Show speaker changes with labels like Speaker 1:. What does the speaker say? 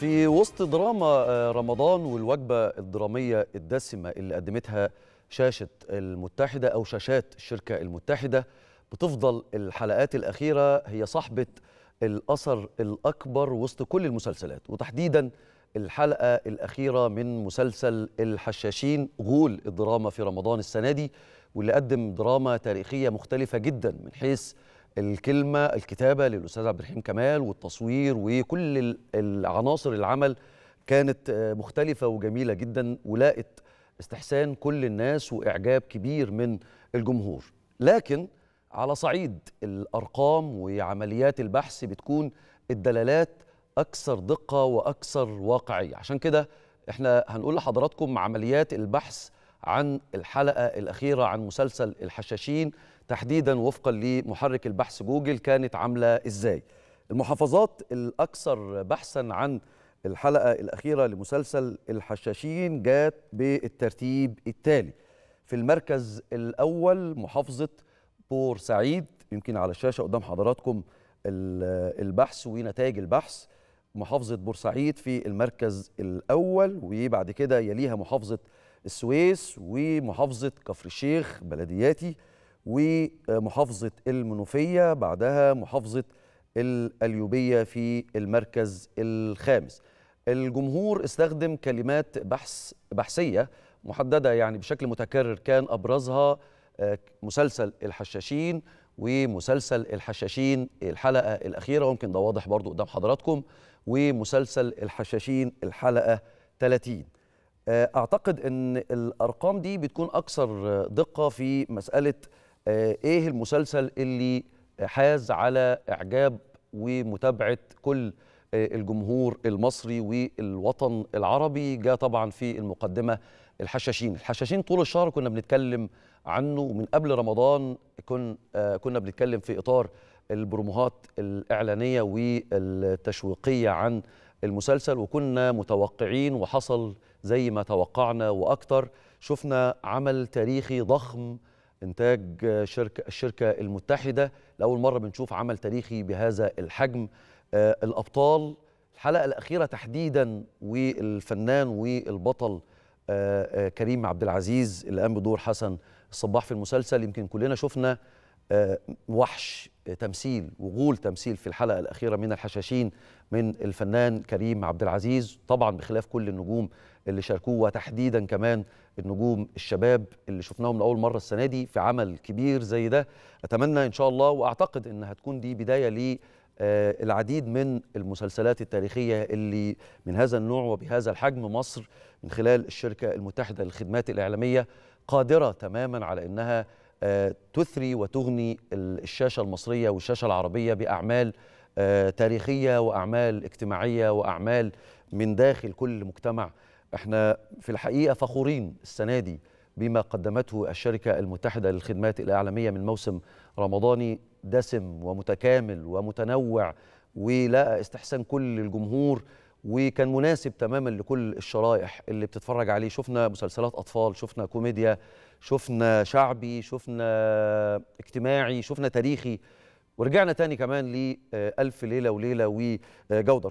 Speaker 1: في وسط دراما آه، رمضان والوجبة الدرامية الدسمة اللي قدمتها شاشة المتحدة أو شاشات الشركة المتحدة بتفضل الحلقات الأخيرة هي صاحبة الأثر الأكبر وسط كل المسلسلات وتحديدا الحلقة الأخيرة من مسلسل الحشاشين غول الدراما في رمضان السنة دي واللي قدم دراما تاريخية مختلفة جدا من حيث الكلمه الكتابه للاستاذ عبد الرحيم كمال والتصوير وكل العناصر العمل كانت آه، مختلفه وجميله جدا ولاقت استحسان كل الناس واعجاب كبير من الجمهور لكن على صعيد الارقام وعمليات البحث بتكون الدلالات اكثر دقه واكثر واقعيه عشان كده احنا هنقول لحضراتكم عمليات البحث عن الحلقة الأخيرة عن مسلسل الحشاشين تحديدا وفقا لمحرك البحث جوجل كانت عاملة إزاي المحافظات الأكثر بحثا عن الحلقة الأخيرة لمسلسل الحشاشين جات بالترتيب التالي في المركز الأول محافظة بورسعيد يمكن على الشاشة قدام حضراتكم البحث ونتائج البحث محافظة بورسعيد في المركز الأول وبعد كده يليها محافظة السويس ومحافظة كفر الشيخ بلدياتي ومحافظة المنوفية بعدها محافظة الأليوبية في المركز الخامس الجمهور استخدم كلمات بحث بحثية محددة يعني بشكل متكرر كان أبرزها آه، مسلسل الحشاشين ومسلسل الحشاشين الحلقة الأخيرة ويمكن ده واضح برضو قدام حضراتكم ومسلسل الحشاشين الحلقة 30 آه، اعتقد ان الارقام دي بتكون اكثر دقه في مساله آه، ايه المسلسل اللي حاز على اعجاب ومتابعه كل آه، الجمهور المصري والوطن العربي جاء طبعا في المقدمه الحشاشين الحشاشين طول الشهر كنا بنتكلم عنه ومن قبل رمضان كن كنا بنتكلم في اطار البروموهات الاعلانيه والتشويقيه عن المسلسل وكنا متوقعين وحصل زي ما توقعنا واكثر شفنا عمل تاريخي ضخم انتاج شركه الشركه المتحده لاول مره بنشوف عمل تاريخي بهذا الحجم آه، الابطال الحلقه الاخيره تحديدا والفنان والبطل آه، آه، كريم عبد العزيز اللي قام بدور حسن الصباح في المسلسل يمكن كلنا شفنا آه، وحش آه، تمثيل وغول تمثيل في الحلقه الاخيره من الحشاشين من الفنان كريم عبد العزيز طبعا بخلاف كل النجوم اللي شاركوه وتحديدا كمان النجوم الشباب اللي شفناهم لاول مره السنه دي في عمل كبير زي ده اتمنى ان شاء الله واعتقد ان هتكون دي بدايه ل آه، العديد من المسلسلات التاريخيه اللي من هذا النوع وبهذا الحجم مصر من خلال الشركه المتحده للخدمات الاعلاميه قادره تماما على انها آه، تثري وتغني الشاشه المصريه والشاشه العربيه باعمال آه، تاريخيه واعمال اجتماعيه واعمال من داخل كل مجتمع احنا في الحقيقه فخورين السنه دي بما قدمته الشركه المتحده للخدمات الاعلاميه من موسم رمضاني دسم ومتكامل ومتنوع ولقى استحسان كل الجمهور وكان مناسب تماما لكل الشرائح اللي بتتفرج عليه شفنا مسلسلات اطفال شفنا كوميديا شفنا شعبي شفنا اجتماعي شفنا تاريخي ورجعنا تاني كمان لألف آه، ليلة وليلة وجودة